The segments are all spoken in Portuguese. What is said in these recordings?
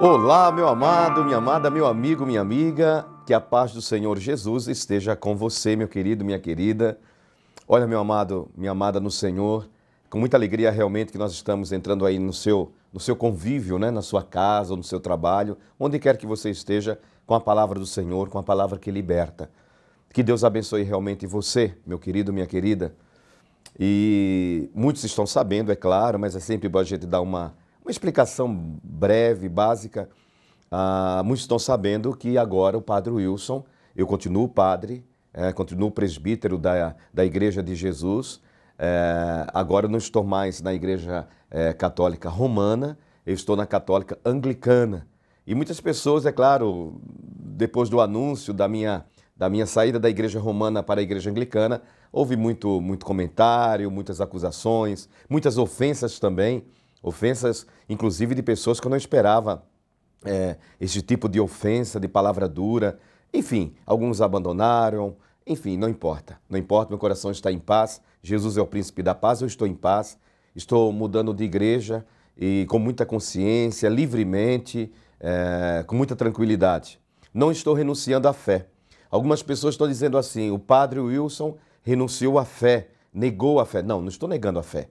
Olá, meu amado, minha amada, meu amigo, minha amiga, que a paz do Senhor Jesus esteja com você, meu querido, minha querida. Olha, meu amado, minha amada no Senhor, com muita alegria realmente que nós estamos entrando aí no seu, no seu convívio, né? na sua casa, no seu trabalho, onde quer que você esteja, com a palavra do Senhor, com a palavra que liberta. Que Deus abençoe realmente você, meu querido, minha querida. E muitos estão sabendo, é claro, mas é sempre bom a gente dar uma uma explicação breve, básica. Ah, muitos estão sabendo que agora o padre Wilson, eu continuo padre, é, continuo presbítero da, da Igreja de Jesus. É, agora eu não estou mais na Igreja é, Católica Romana, eu estou na Católica Anglicana. E muitas pessoas, é claro, depois do anúncio da minha, da minha saída da Igreja Romana para a Igreja Anglicana, houve muito, muito comentário, muitas acusações, muitas ofensas também. Ofensas, inclusive, de pessoas que eu não esperava é, esse tipo de ofensa, de palavra dura. Enfim, alguns abandonaram. Enfim, não importa. Não importa, meu coração está em paz. Jesus é o príncipe da paz, eu estou em paz. Estou mudando de igreja e com muita consciência, livremente, é, com muita tranquilidade. Não estou renunciando à fé. Algumas pessoas estão dizendo assim: o padre Wilson renunciou à fé, negou a fé. Não, não estou negando a fé.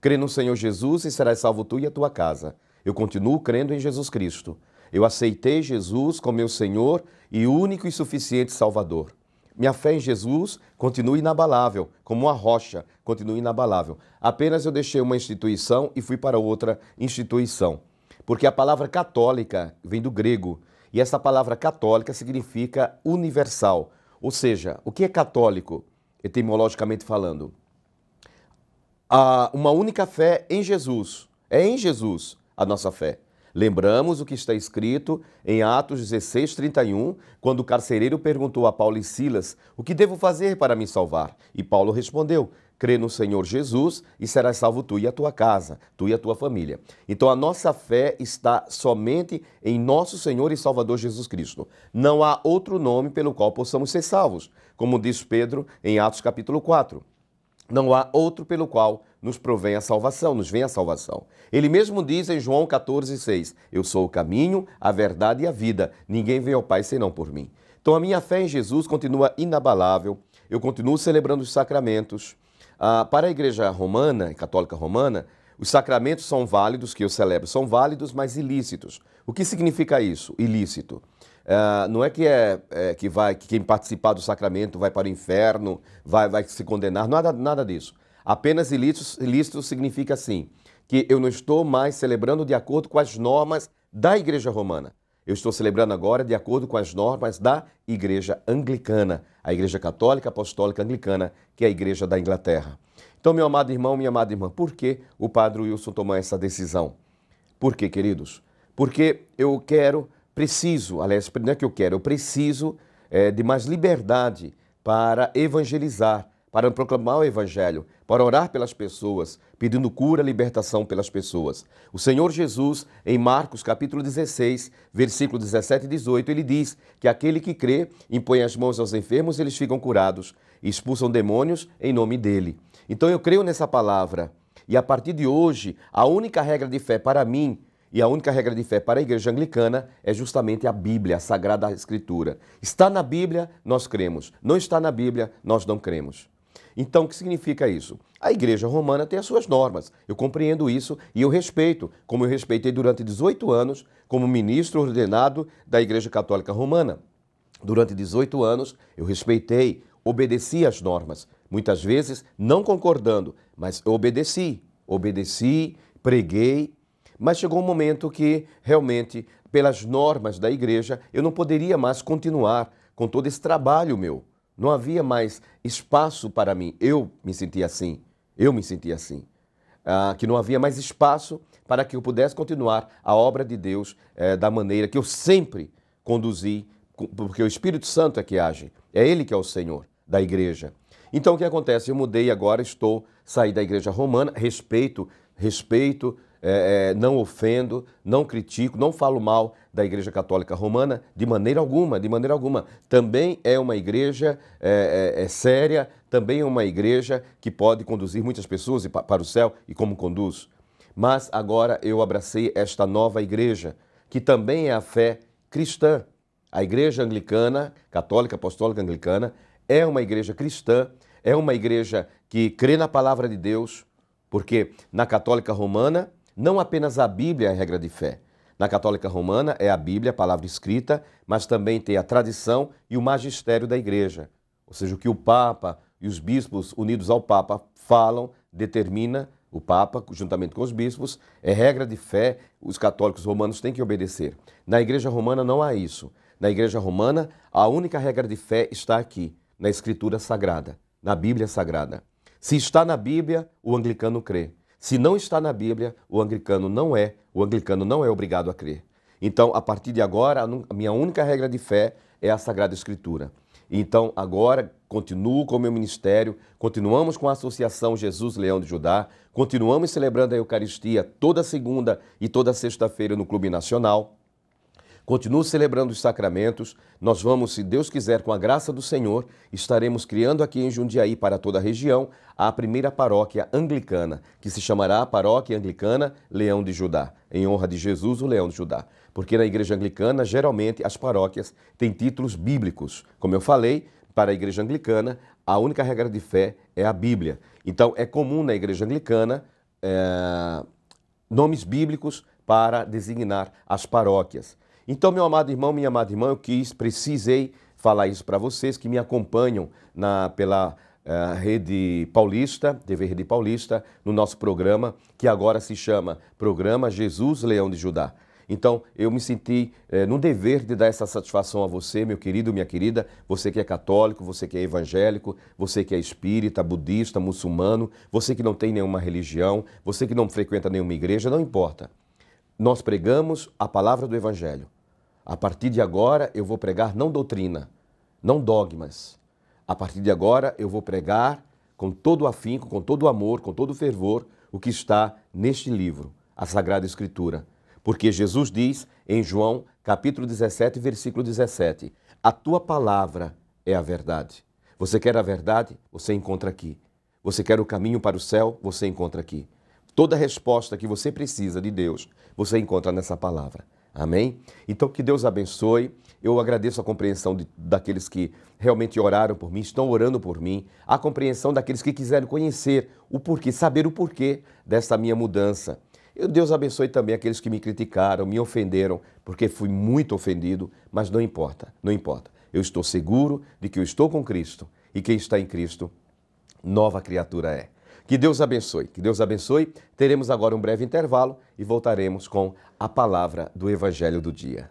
Crê no Senhor Jesus e serás salvo tu e a tua casa. Eu continuo crendo em Jesus Cristo. Eu aceitei Jesus como meu Senhor e único e suficiente Salvador. Minha fé em Jesus continua inabalável, como uma rocha, continua inabalável. Apenas eu deixei uma instituição e fui para outra instituição. Porque a palavra católica vem do grego, e essa palavra católica significa universal. Ou seja, o que é católico, etimologicamente falando? a uma única fé em Jesus. É em Jesus a nossa fé. Lembramos o que está escrito em Atos 16, 31, quando o carcereiro perguntou a Paulo e Silas: O que devo fazer para me salvar? E Paulo respondeu: Crê no Senhor Jesus e serás salvo tu e a tua casa, tu e a tua família. Então a nossa fé está somente em nosso Senhor e Salvador Jesus Cristo. Não há outro nome pelo qual possamos ser salvos, como diz Pedro em Atos capítulo 4 não há outro pelo qual nos provém a salvação, nos vem a salvação. Ele mesmo diz em João 14,6: Eu sou o caminho, a verdade e a vida. Ninguém vem ao Pai senão por mim. Então a minha fé em Jesus continua inabalável, eu continuo celebrando os sacramentos. Ah, para a Igreja Romana, Católica Romana, os sacramentos são válidos, que eu celebro, são válidos, mas ilícitos. O que significa isso? Ilícito Uh, não é que é, é, que vai que quem participar do sacramento vai para o inferno, vai, vai se condenar, nada, nada disso. Apenas ilícito significa assim, que eu não estou mais celebrando de acordo com as normas da Igreja Romana. Eu estou celebrando agora de acordo com as normas da Igreja Anglicana, a Igreja Católica Apostólica Anglicana, que é a Igreja da Inglaterra. Então, meu amado irmão, minha amada irmã, por que o Padre Wilson tomou essa decisão? Por quê, queridos? Porque eu quero preciso, aliás, não é que eu quero, eu preciso é, de mais liberdade para evangelizar, para proclamar o Evangelho, para orar pelas pessoas, pedindo cura, libertação pelas pessoas. O Senhor Jesus, em Marcos capítulo 16, versículo 17 e 18, ele diz que aquele que crê impõe as mãos aos enfermos, eles ficam curados, e expulsam demônios em nome dele. Então eu creio nessa palavra. E a partir de hoje, a única regra de fé para mim e a única regra de fé para a igreja anglicana é justamente a Bíblia, a Sagrada Escritura. Está na Bíblia, nós cremos. Não está na Bíblia, nós não cremos. Então, o que significa isso? A Igreja Romana tem as suas normas. Eu compreendo isso e eu respeito, como eu respeitei durante 18 anos como ministro ordenado da Igreja Católica Romana. Durante 18 anos, eu respeitei, obedeci às normas, muitas vezes não concordando, mas eu obedeci, obedeci, preguei mas chegou um momento que, realmente, pelas normas da igreja, eu não poderia mais continuar com todo esse trabalho meu. Não havia mais espaço para mim. Eu me sentia assim. Eu me sentia assim. Ah, que não havia mais espaço para que eu pudesse continuar a obra de Deus eh, da maneira que eu sempre conduzi, porque o Espírito Santo é que age. É Ele que é o Senhor da igreja. Então o que acontece? Eu mudei agora, estou, saí da igreja romana, respeito, respeito é, é, não ofendo, não critico, não falo mal da Igreja Católica Romana de maneira alguma, de maneira alguma. Também é uma igreja é, é, é séria, também é uma igreja que pode conduzir muitas pessoas para o céu e como conduz. Mas agora eu abracei esta nova igreja, que também é a fé cristã. A igreja anglicana, católica, apostólica anglicana, é uma igreja cristã, é uma igreja que crê na palavra de Deus, porque na católica romana não apenas a Bíblia é regra de fé. Na Católica Romana é a Bíblia, a palavra escrita, mas também tem a tradição e o magistério da Igreja. Ou seja, o que o Papa e os bispos, unidos ao Papa, falam, determina o Papa, juntamente com os bispos, é regra de fé, os católicos romanos têm que obedecer. Na Igreja Romana não há isso. Na Igreja Romana, a única regra de fé está aqui, na Escritura Sagrada, na Bíblia Sagrada. Se está na Bíblia, o anglicano crê. Se não está na Bíblia, o anglicano não é, o anglicano não é obrigado a crer. Então, a partir de agora, a minha única regra de fé é a Sagrada Escritura. Então, agora continuo com o meu ministério, continuamos com a Associação Jesus Leão de Judá, continuamos celebrando a Eucaristia toda segunda e toda sexta-feira no Clube Nacional. Continue celebrando os sacramentos. Nós vamos, se Deus quiser, com a graça do Senhor, estaremos criando aqui em Jundiaí, para toda a região, a primeira paróquia anglicana, que se chamará Paróquia Anglicana Leão de Judá, em honra de Jesus, o Leão de Judá. Porque na igreja anglicana, geralmente, as paróquias têm títulos bíblicos. Como eu falei, para a igreja anglicana, a única regra de fé é a Bíblia. Então, é comum na igreja anglicana é, nomes bíblicos para designar as paróquias. Então, meu amado irmão, minha amada irmã, eu quis, precisei falar isso para vocês que me acompanham na, pela uh, Rede Paulista, TV Rede Paulista, no nosso programa, que agora se chama Programa Jesus Leão de Judá. Então, eu me senti eh, no dever de dar essa satisfação a você, meu querido, minha querida, você que é católico, você que é evangélico, você que é espírita, budista, muçulmano, você que não tem nenhuma religião, você que não frequenta nenhuma igreja, não importa. Nós pregamos a palavra do Evangelho. A partir de agora eu vou pregar não doutrina, não dogmas. A partir de agora eu vou pregar com todo afinco, com todo amor, com todo fervor o que está neste livro, a Sagrada Escritura. Porque Jesus diz em João, capítulo 17, versículo 17: A tua palavra é a verdade. Você quer a verdade? Você encontra aqui. Você quer o caminho para o céu? Você encontra aqui. Toda resposta que você precisa de Deus, você encontra nessa palavra. Amém? Então, que Deus abençoe. Eu agradeço a compreensão de, daqueles que realmente oraram por mim, estão orando por mim, a compreensão daqueles que quiserem conhecer o porquê, saber o porquê dessa minha mudança. Deus abençoe também aqueles que me criticaram, me ofenderam, porque fui muito ofendido, mas não importa, não importa. Eu estou seguro de que eu estou com Cristo e quem está em Cristo, nova criatura é. Que Deus abençoe, que Deus abençoe. Teremos agora um breve intervalo e voltaremos com a palavra do Evangelho do Dia.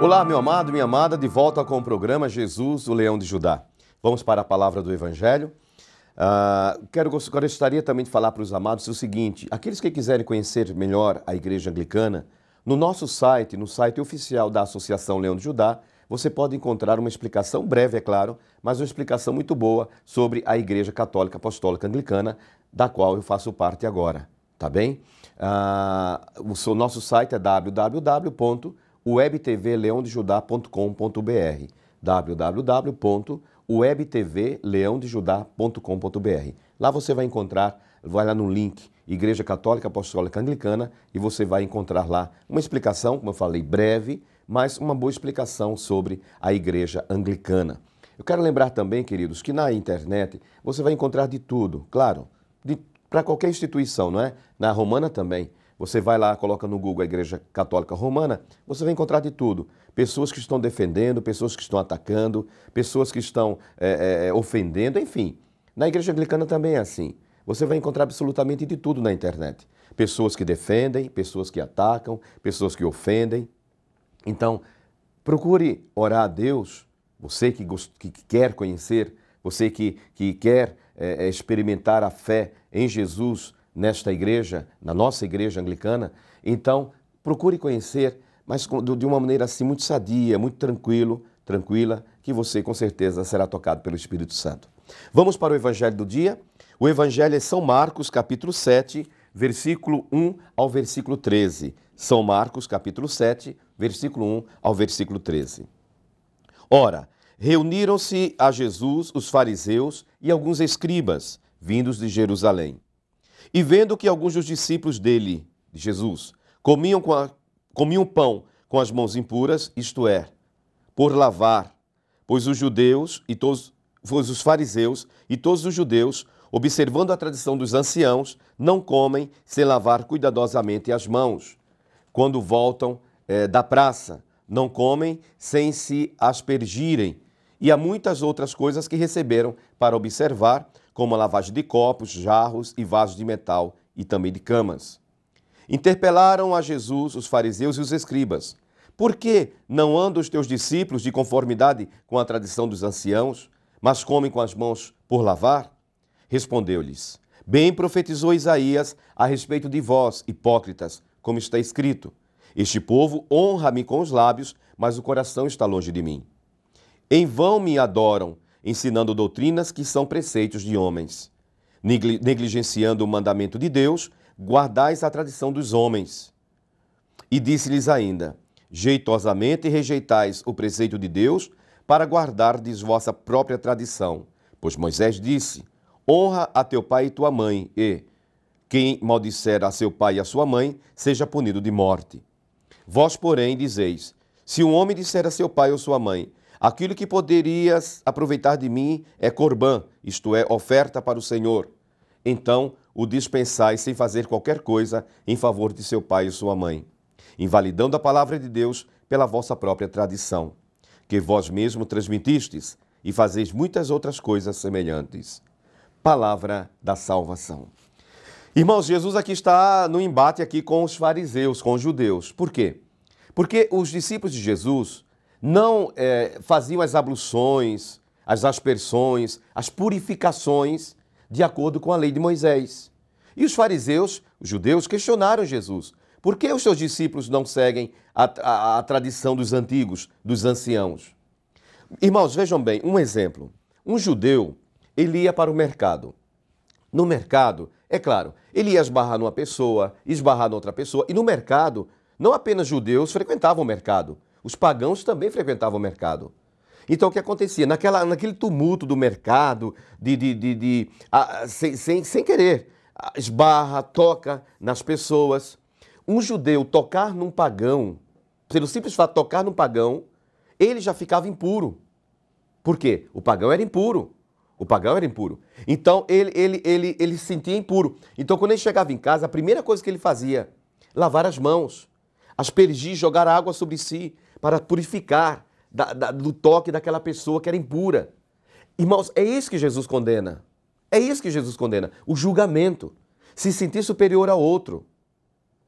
Olá, meu amado, minha amada, de volta com o programa Jesus, o Leão de Judá. Vamos para a palavra do Evangelho. Uh, quero, gostaria também de falar para os amados o seguinte: aqueles que quiserem conhecer melhor a Igreja Anglicana, no nosso site, no site oficial da Associação Leão de Judá, você pode encontrar uma explicação breve, é claro, mas uma explicação muito boa sobre a Igreja Católica Apostólica Anglicana, da qual eu faço parte agora, tá bem? Ah, o nosso site é www.webtvleondejudá.com.br www.webtvleondejudá.com.br Lá você vai encontrar vai lá no link Igreja Católica Apostólica Anglicana e você vai encontrar lá uma explicação, como eu falei, breve, mas uma boa explicação sobre a Igreja Anglicana. Eu quero lembrar também, queridos, que na internet você vai encontrar de tudo, claro, para qualquer instituição, não é? Na romana também. Você vai lá, coloca no Google a Igreja Católica Romana, você vai encontrar de tudo. Pessoas que estão defendendo, pessoas que estão atacando, pessoas que estão é, é, ofendendo, enfim. Na Igreja Anglicana também é assim. Você vai encontrar absolutamente de tudo na internet. Pessoas que defendem, pessoas que atacam, pessoas que ofendem. Então, procure orar a Deus, você que, que quer conhecer, você que, que quer é, experimentar a fé em Jesus nesta igreja, na nossa igreja anglicana. Então, procure conhecer, mas de uma maneira assim muito sadia, muito tranquilo, tranquila, que você com certeza será tocado pelo Espírito Santo. Vamos para o evangelho do dia? O evangelho é São Marcos, capítulo 7, versículo 1 ao versículo 13. São Marcos, capítulo 7, versículo 1 ao versículo 13. Ora, reuniram-se a Jesus os fariseus e alguns escribas, vindos de Jerusalém. E vendo que alguns dos discípulos dele, de Jesus, comiam, com a, comiam pão com as mãos impuras, isto é, por lavar, pois os judeus e todos os fariseus e todos os judeus, observando a tradição dos anciãos, não comem sem lavar cuidadosamente as mãos. Quando voltam é, da praça, não comem sem se aspergirem. E há muitas outras coisas que receberam para observar, como a lavagem de copos, jarros e vasos de metal e também de camas. Interpelaram a Jesus os fariseus e os escribas. Por que não andam os teus discípulos de conformidade com a tradição dos anciãos? mas comem com as mãos por lavar? Respondeu-lhes: Bem profetizou Isaías a respeito de vós, hipócritas, como está escrito: Este povo honra-me com os lábios, mas o coração está longe de mim. Em vão me adoram, ensinando doutrinas que são preceitos de homens. Negligenciando o mandamento de Deus, guardais a tradição dos homens. E disse-lhes ainda: Jeitosamente rejeitais o preceito de Deus para guardardes vossa própria tradição. Pois Moisés disse: Honra a teu pai e tua mãe, e quem maldisser a seu pai e a sua mãe seja punido de morte. Vós, porém, dizeis: Se um homem disser a seu pai ou sua mãe, aquilo que poderias aproveitar de mim é corbã, isto é, oferta para o Senhor, então o dispensais sem fazer qualquer coisa em favor de seu pai e sua mãe, invalidando a palavra de Deus pela vossa própria tradição que vós mesmo transmitistes, e fazeis muitas outras coisas semelhantes. Palavra da salvação. Irmãos, Jesus aqui está no embate aqui com os fariseus, com os judeus. Por quê? Porque os discípulos de Jesus não é, faziam as abluções, as aspersões, as purificações de acordo com a lei de Moisés. E os fariseus, os judeus, questionaram Jesus: por que os seus discípulos não seguem a, a, a tradição dos antigos, dos anciãos? Irmãos, vejam bem, um exemplo. Um judeu, ele ia para o mercado. No mercado, é claro, ele ia esbarrar numa pessoa, esbarrar noutra pessoa. E no mercado, não apenas judeus frequentavam o mercado, os pagãos também frequentavam o mercado. Então o que acontecia? Naquela, naquele tumulto do mercado, de, de, de, de a, sem, sem, sem querer, esbarra, toca nas pessoas um judeu tocar num pagão, pelo simples fato de tocar num pagão, ele já ficava impuro. Por quê? O pagão era impuro. O pagão era impuro. Então ele, ele, ele, ele se sentia impuro. Então quando ele chegava em casa, a primeira coisa que ele fazia, lavar as mãos, aspergir, jogar água sobre si, para purificar da, da, do toque daquela pessoa que era impura. Irmãos, é isso que Jesus condena. É isso que Jesus condena: o julgamento, se sentir superior ao outro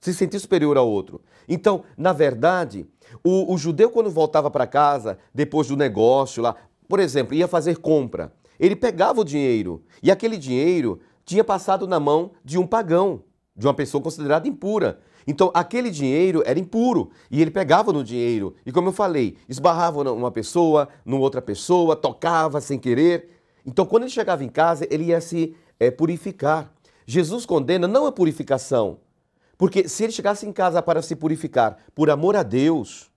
se sentir superior ao outro. Então, na verdade, o, o judeu, quando voltava para casa, depois do negócio lá, por exemplo, ia fazer compra, ele pegava o dinheiro e aquele dinheiro tinha passado na mão de um pagão, de uma pessoa considerada impura. Então, aquele dinheiro era impuro e ele pegava no dinheiro. E como eu falei, esbarrava numa pessoa, numa outra pessoa, tocava sem querer. Então, quando ele chegava em casa, ele ia se é, purificar. Jesus condena não a purificação, porque se ele chegasse em casa para se purificar por amor a Deus,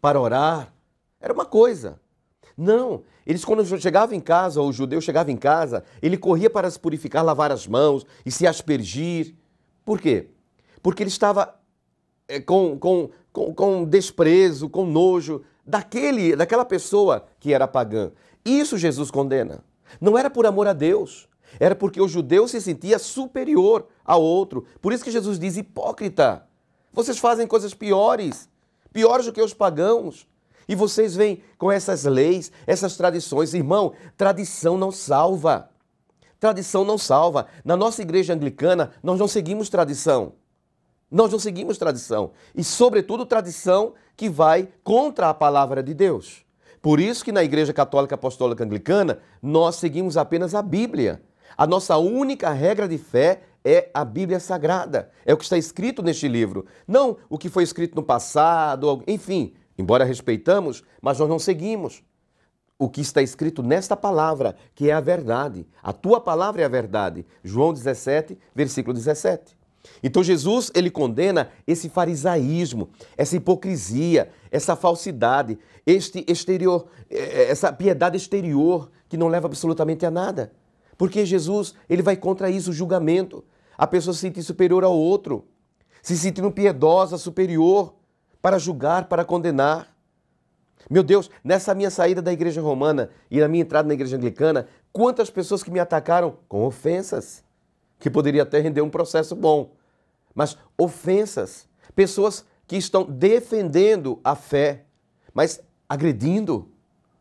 para orar, era uma coisa. Não, eles quando chegavam em casa, ou o judeu chegava em casa, ele corria para se purificar, lavar as mãos e se aspergir. Por quê? Porque ele estava eh, com, com, com, com desprezo, com nojo daquele, daquela pessoa que era pagã. Isso Jesus condena. Não era por amor a Deus. Era porque o judeu se sentia superior ao outro. Por isso que Jesus diz: hipócrita, vocês fazem coisas piores, piores do que os pagãos. E vocês vêm com essas leis, essas tradições. Irmão, tradição não salva. Tradição não salva. Na nossa igreja anglicana, nós não seguimos tradição. Nós não seguimos tradição. E, sobretudo, tradição que vai contra a palavra de Deus. Por isso que na Igreja Católica Apostólica Anglicana nós seguimos apenas a Bíblia. A nossa única regra de fé é a Bíblia Sagrada, é o que está escrito neste livro, não o que foi escrito no passado, enfim, embora respeitamos, mas nós não seguimos o que está escrito nesta palavra, que é a verdade. A tua palavra é a verdade. João 17, versículo 17. Então Jesus, ele condena esse farisaísmo, essa hipocrisia, essa falsidade, este exterior, eh, eh, essa piedade exterior que não leva absolutamente a nada. Porque Jesus, ele vai contra isso, o julgamento. A pessoa se sente superior ao outro, se sentindo piedosa, superior, para julgar, para condenar. Meu Deus, nessa minha saída da igreja romana e na minha entrada na igreja anglicana, quantas pessoas que me atacaram com ofensas, que poderia até render um processo bom, mas ofensas, pessoas que estão defendendo a fé, mas agredindo,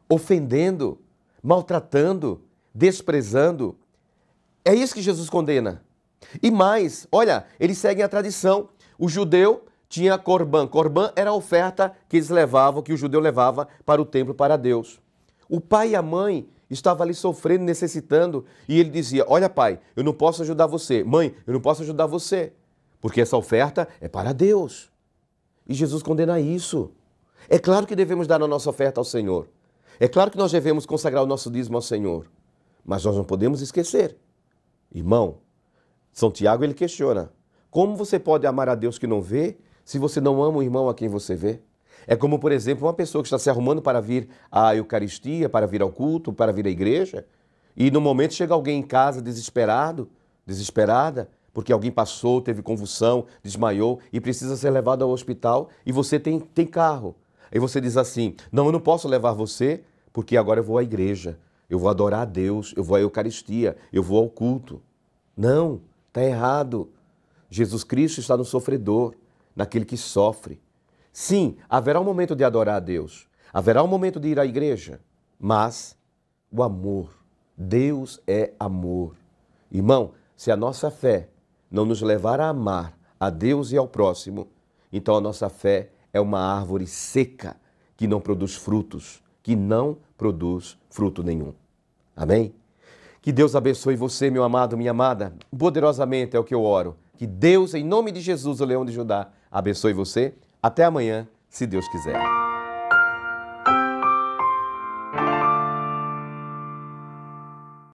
ofendendo, maltratando, desprezando. É isso que Jesus condena. E mais, olha, eles seguem a tradição. O judeu tinha corban. Corban era a oferta que eles levavam, que o judeu levava para o templo para Deus. O pai e a mãe estavam ali sofrendo, necessitando, e ele dizia: "Olha, pai, eu não posso ajudar você. Mãe, eu não posso ajudar você, porque essa oferta é para Deus." E Jesus condena isso. É claro que devemos dar a nossa oferta ao Senhor. É claro que nós devemos consagrar o nosso dízimo ao Senhor. Mas nós não podemos esquecer. Irmão, São Tiago ele questiona: como você pode amar a Deus que não vê, se você não ama o irmão a quem você vê? É como, por exemplo, uma pessoa que está se arrumando para vir à Eucaristia, para vir ao culto, para vir à igreja, e no momento chega alguém em casa desesperado, desesperada, porque alguém passou, teve convulsão, desmaiou e precisa ser levado ao hospital e você tem, tem carro. Aí você diz assim: Não, eu não posso levar você porque agora eu vou à igreja eu vou adorar a Deus, eu vou à Eucaristia, eu vou ao culto. Não, está errado. Jesus Cristo está no sofredor, naquele que sofre. Sim, haverá um momento de adorar a Deus, haverá um momento de ir à igreja, mas o amor, Deus é amor. Irmão, se a nossa fé não nos levar a amar a Deus e ao próximo, então a nossa fé é uma árvore seca que não produz frutos, que não produz fruto nenhum. Amém? Que Deus abençoe você, meu amado, minha amada. Poderosamente é o que eu oro. Que Deus, em nome de Jesus, o Leão de Judá, abençoe você. Até amanhã, se Deus quiser.